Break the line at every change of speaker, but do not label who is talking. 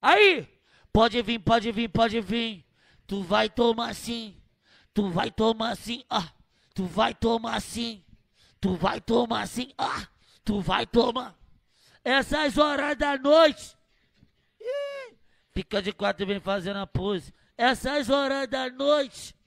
Aí, pode vir, pode vir, pode vir. Tu vai tomar sim. Tu vai tomar sim. Ah, tu vai tomar sim. Tu vai tomar sim. Ah, tu vai tomar. Essas horas da noite. Ih, fica de quatro e vem fazendo a pose. Essas horas da noite.